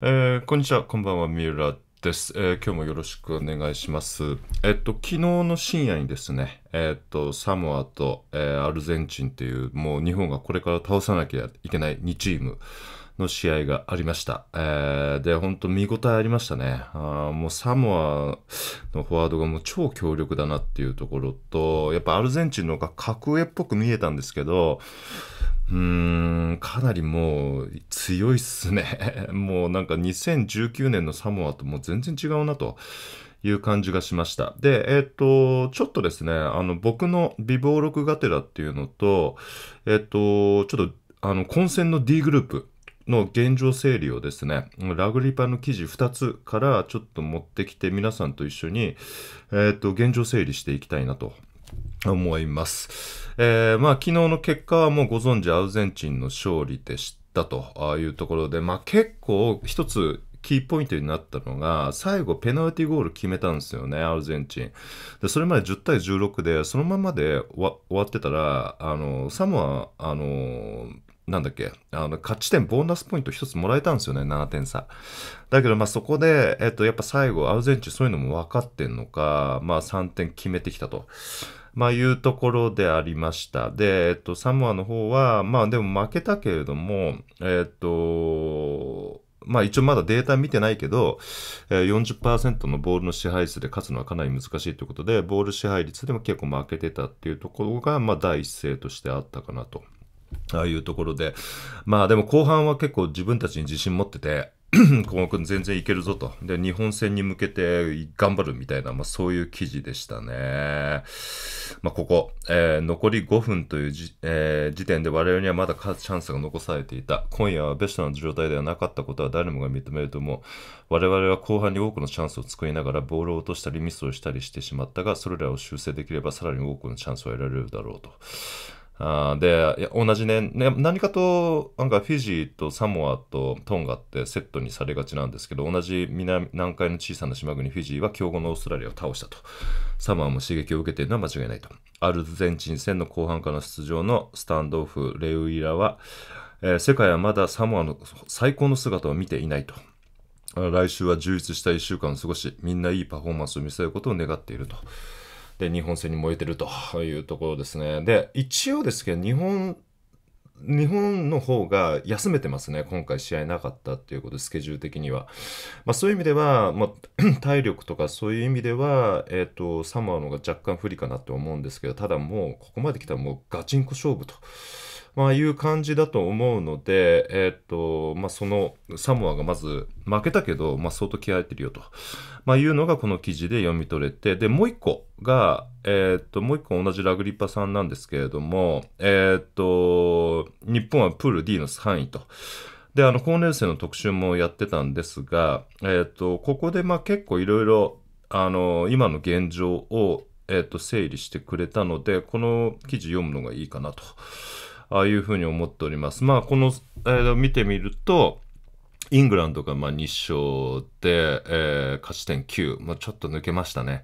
えー、こんにちは、こんばんは、三浦です、えー、今日もよろしくお願いします。えっと、昨日の深夜にですね、えっと、サモアと、えー、アルゼンチンっていう、もう日本がこれから倒さなきゃいけない2チームの試合がありました。えー、で、本当見応えありましたね。あもうサモアのフォワードがもう超強力だなっていうところと、やっぱアルゼンチンの方が格上っぽく見えたんですけど、うーん、かなりもう強いっすね。もうなんか2019年のサモアともう全然違うなという感じがしました。で、えっ、ー、と、ちょっとですね、あの、僕の微暴録がてらっていうのと、えっ、ー、と、ちょっと、あの、混戦の D グループの現状整理をですね、ラグリパの記事2つからちょっと持ってきて、皆さんと一緒に、えっ、ー、と、現状整理していきたいなと思います。えー、まあ、昨日の結果はもうご存知アルゼンチンの勝利でしたというところで、まあ、結構一つキーポイントになったのが、最後ペナルティゴール決めたんですよね、アルゼンチン。で、それまで10対16で、そのままで終わってたら、あの、サモア、あの、なんだっけ、あの、勝ち点、ボーナスポイント1つもらえたんですよね、7点差。だけど、まあそこで、えっと、やっぱ最後、アルゼンチンそういうのも分かってんのか、まあ3点決めてきたと。まあいうところでありました。で、えっと、サモアの方は、まあでも負けたけれども、えっと、まあ一応まだデータ見てないけど、え40%のボールの支配数で勝つのはかなり難しいということで、ボール支配率でも結構負けてたっていうところが、まあ第一声としてあったかなと。ああいうところで。まあでも後半は結構自分たちに自信持ってて、小野君全然いけるぞと。で、日本戦に向けて頑張るみたいな、まあそういう記事でしたね。まあここ、えー、残り5分というじ、えー、時点で我々にはまだ勝つチャンスが残されていた。今夜はベストな状態ではなかったことは誰もが認めると思う。我々は後半に多くのチャンスを作りながらボールを落としたりミスをしたりしてしまったが、それらを修正できればさらに多くのチャンスを得られるだろうと。あで同じね、ね、何かとなんかフィジーとサモアとトンガってセットにされがちなんですけど同じ南南海の小さな島国フィジーは強豪のオーストラリアを倒したとサモアも刺激を受けているのは間違いないとアルゼンチン戦の後半から出場のスタンドオフレウイラは、えー、世界はまだサモアの最高の姿を見ていないと来週は充実した1週間を過ごしみんないいパフォーマンスを見せることを願っていると。で、日本戦に燃えてるというところですね。で、一応ですけど、日本、日本の方が休めてますね。今回試合なかったっていうことで、スケジュール的には。まあ、そういう意味では、まあ、体力とかそういう意味では、えっ、ー、と、サモアの方が若干不利かなって思うんですけど、ただもう、ここまで来たらもうガチンコ勝負と。まあ、いう感じだと思うので、えっ、と、まあ、そのサモアがまず負けたけど、まあ、相当気合入ってるよと、まあ、いうのがこの記事で読み取れて、で、もう一個が、えっ、と、もう一個同じラグリッパさんなんですけれども、えっ、と、日本はプール D の3位と。で、あの、高年生の特集もやってたんですが、えっ、と、ここで、ま、結構いろいろ、あの、今の現状を、えっ、と、整理してくれたので、この記事読むのがいいかなと。あいうふうに思っております。まあ、この、間を見てみると、イングランドがま2勝で、えー、勝ち点9、まあ、ちょっと抜けましたね。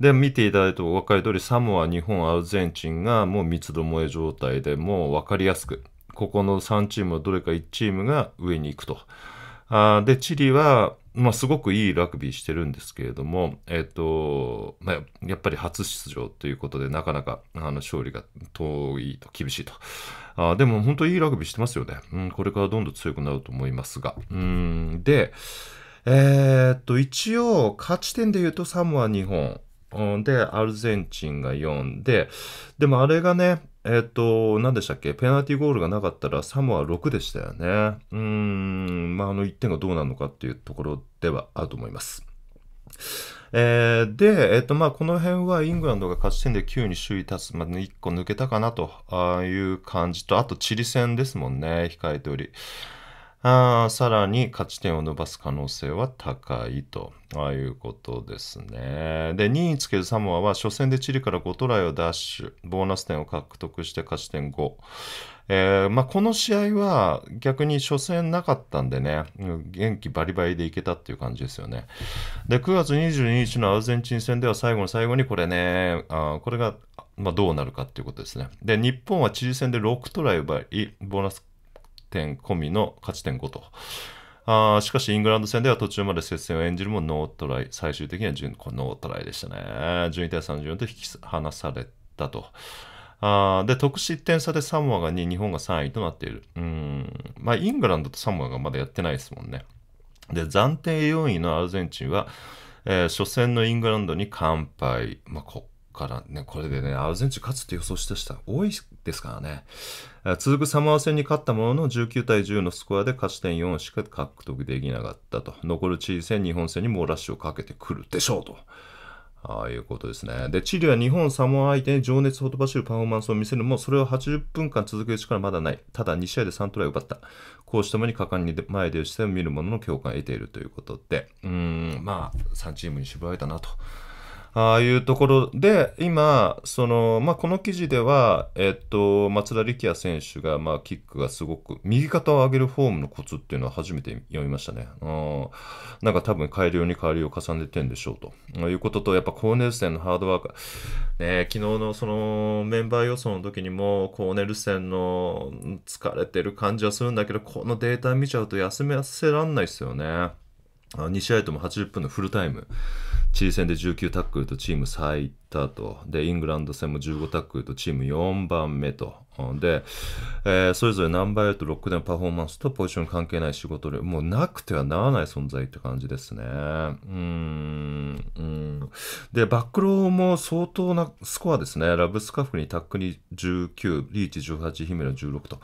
で、見ていただいてお分かり通り、サモア、日本、アルゼンチンがもう三つどもえ状態でもう分かりやすく、ここの3チームはどれか1チームが上に行くと。あで、チリは、まあ、すごくいいラグビーしてるんですけれども、えっ、ー、とまあ、やっぱり初出場ということで、なかなかあの勝利が遠いと厳しいと。あでも本当いいラグビーしてますよね、うん。これからどんどん強くなると思いますが。うんで、えっ、ー、と、一応、勝ち点で言うとサモア2本。で、アルゼンチンが4で、でもあれがね、えっ、ー、と、何でしたっけペナルティゴールがなかったらサモア6でしたよね。うん、まあ、あの1点がどうなるのかっていうところではあると思います。えー、で、えっ、ー、と、まあ、この辺はイングランドが勝ち点で9に首位立つまで1個抜けたかなという感じと、あとチリ戦ですもんね、控えており。あさらに勝ち点を伸ばす可能性は高いということですね。で、2位につけるサモアは初戦でチリから5トライをダッシュ、ボーナス点を獲得して勝ち点5。えーまあ、この試合は逆に初戦なかったんでね、元気バリバリでいけたっていう感じですよね。で、9月22日のアルゼンチン戦では最後の最後にこれね、あこれが、まあ、どうなるかっていうことですね。で、日本はチリ戦で6トライ奪い、ボーナス点込みの勝ち点5と。あしかし、イングランド戦では途中まで接戦を演じるもノートライ、最終的には順こノートライでしたね。12対34と引き離されたと。あで、得失点差でサモアが2、日本が3位となっている。うん。まあ、イングランドとサモアがまだやってないですもんね。で、暫定4位のアルゼンチンは、えー、初戦のイングランドに完敗。まあ、こからね、これでね、アルゼンチン勝つって予想した人多いですからね。続くサモア戦に勝ったものの19対10のスコアで勝ち点4しか獲得できなかったと。残るチリ戦、日本戦にもラッシュをかけてくるでしょうと。ああいうことですね。で、チリは日本サモア相手に情熱ほとばしるパフォーマンスを見せるも、それを80分間続ける力まだない。ただ、2試合で3トライを奪った。こうしたもに果敢に前でる姿勢を見る者の共感を得ているということで、うーん、まあ、3チームに絞られたなと。ああいうところで、今、その、まあ、この記事では、えっと、松田力也選手が、まあ、キックがすごく、右肩を上げるフォームのコツっていうのは初めて読みましたね。うん。なんか多分改良に改良を重ねてんでしょうと。いうことと、やっぱコーネルセンのハードワーク、ね、昨日のそのメンバー予想の時にも、コーネルセンの疲れてる感じはするんだけど、このデータ見ちゃうと休めせらんないですよね。2試合とも80分のフルタイム。チリ戦で19タックルとチーム最多と、で、イングランド戦も15タックルとチーム4番目と、で、えー、それぞれナンバー8、ロックでのパフォーマンスとポジション関係ない仕事で、もうなくてはならない存在って感じですね。うん、うん。で、バックローも相当なスコアですね。ラブスカフにタックに19、リーチ18、姫の16と。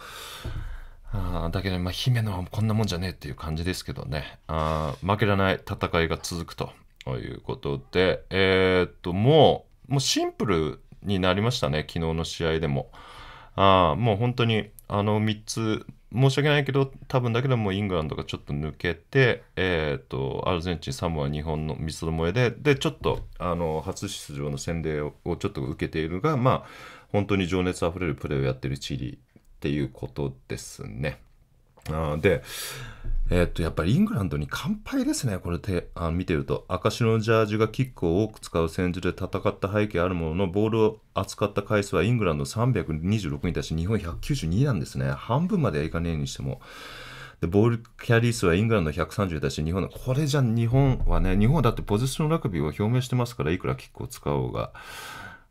あだけど、まあ、姫野はこんなもんじゃねえっていう感じですけどねあ負けられない戦いが続くとということで、えー、っと、もう、もうシンプルになりましたね、昨日の試合でも。あもう本当に、あの3つ、申し訳ないけど、多分だけどもイングランドがちょっと抜けて、えー、っと、アルゼンチン、サモア、日本の三つどもえで、で、ちょっと、あの、初出場の洗礼をちょっと受けているが、まあ、本当に情熱あふれるプレーをやっているチリっていうことですね。で、えっと、やっぱりイングランドに完敗ですね、これてあ見てると。白のジャージがキックを多く使う戦術で戦った背景あるものの、ボールを扱った回数はイングランド326に対し日本192なんですね。半分まではいかねえにしても。で、ボールキャリー数はイングランド130だし、日本の、これじゃ日本はね、日本はだってポジションラグビーを表明してますから、いくらキックを使おうが。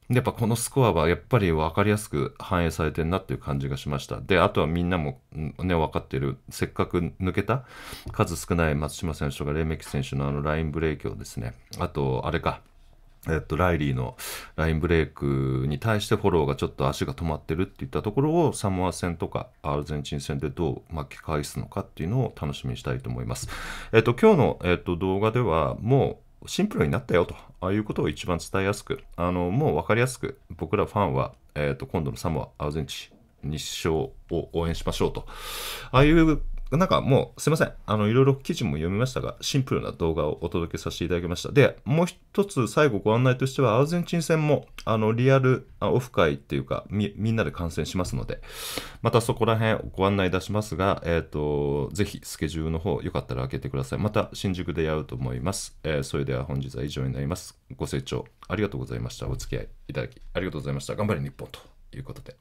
やっぱこのスコアはやっぱり分かりやすく反映されてるなっていう感じがしました。で、あとはみんなもね、分かってる、せっかく抜けた数少ない松島選手とかレメキ選手のあのラインブレーキをですね、あと、あれか、えっと、ライリーのラインブレイクに対してフォローがちょっと足が止まってるっていったところをサモア戦とかアルゼンチン戦でどう巻き返すのかっていうのを楽しみにしたいと思います。えっと、今日の、えっと、動画ではもうシンプルになったよと。ああいうことを一番伝えやすく、あのもう分かりやすく、僕らファンは、えーと、今度のサモア、アルゼンチン、日照を応援しましょうと、ああいうなんかもうすいません。あの、いろいろ記事も読みましたが、シンプルな動画をお届けさせていただきました。で、もう一つ最後ご案内としては、アルゼンチン戦も、あの、リアルオフ会っていうか、み、みんなで観戦しますので、またそこら辺ご案内いたしますが、えっ、ー、と、ぜひスケジュールの方、よかったら開けてください。また新宿でやると思います。えー、それでは本日は以上になります。ご清聴ありがとうございました。お付き合いいただき、ありがとうございました。頑張れ日本ということで。